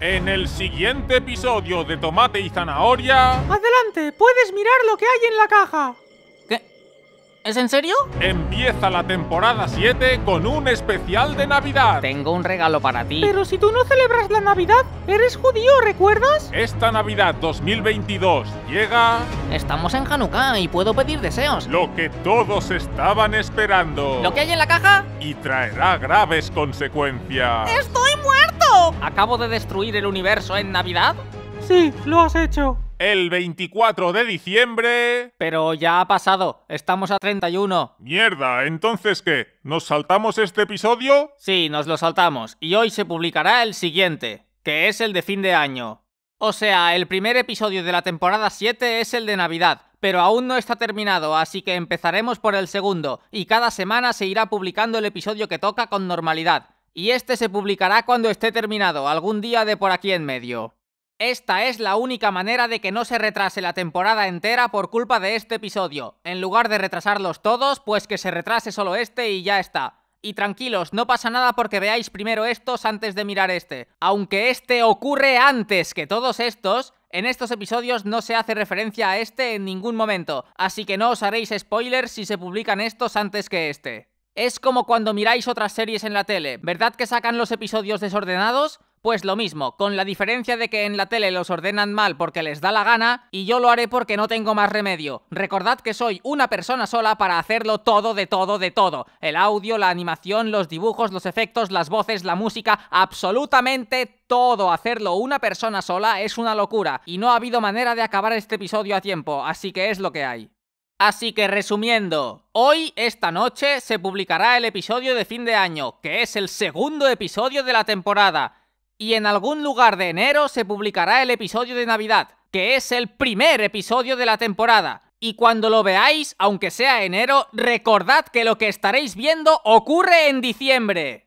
En el siguiente episodio de Tomate y Zanahoria... Adelante, puedes mirar lo que hay en la caja. ¿Qué? ¿Es en serio? Empieza la temporada 7 con un especial de Navidad. Tengo un regalo para ti. Pero si tú no celebras la Navidad, eres judío, ¿recuerdas? Esta Navidad 2022 llega... Estamos en Hanukkah y puedo pedir deseos. Lo que todos estaban esperando. ¿Lo que hay en la caja? Y traerá graves consecuencias. ¡Esto ¿Acabo de destruir el universo en Navidad? Sí, lo has hecho. El 24 de diciembre... Pero ya ha pasado, estamos a 31. Mierda, entonces qué, ¿nos saltamos este episodio? Sí, nos lo saltamos, y hoy se publicará el siguiente, que es el de fin de año. O sea, el primer episodio de la temporada 7 es el de Navidad, pero aún no está terminado, así que empezaremos por el segundo, y cada semana se irá publicando el episodio que toca con normalidad y este se publicará cuando esté terminado, algún día de por aquí en medio. Esta es la única manera de que no se retrase la temporada entera por culpa de este episodio. En lugar de retrasarlos todos, pues que se retrase solo este y ya está. Y tranquilos, no pasa nada porque veáis primero estos antes de mirar este. Aunque este ocurre antes que todos estos, en estos episodios no se hace referencia a este en ningún momento, así que no os haréis spoilers si se publican estos antes que este. Es como cuando miráis otras series en la tele, ¿verdad que sacan los episodios desordenados? Pues lo mismo, con la diferencia de que en la tele los ordenan mal porque les da la gana y yo lo haré porque no tengo más remedio. Recordad que soy una persona sola para hacerlo todo de todo de todo. El audio, la animación, los dibujos, los efectos, las voces, la música, absolutamente todo hacerlo una persona sola es una locura y no ha habido manera de acabar este episodio a tiempo, así que es lo que hay. Así que resumiendo, hoy, esta noche, se publicará el episodio de fin de año, que es el segundo episodio de la temporada. Y en algún lugar de enero se publicará el episodio de Navidad, que es el primer episodio de la temporada. Y cuando lo veáis, aunque sea enero, recordad que lo que estaréis viendo ocurre en diciembre.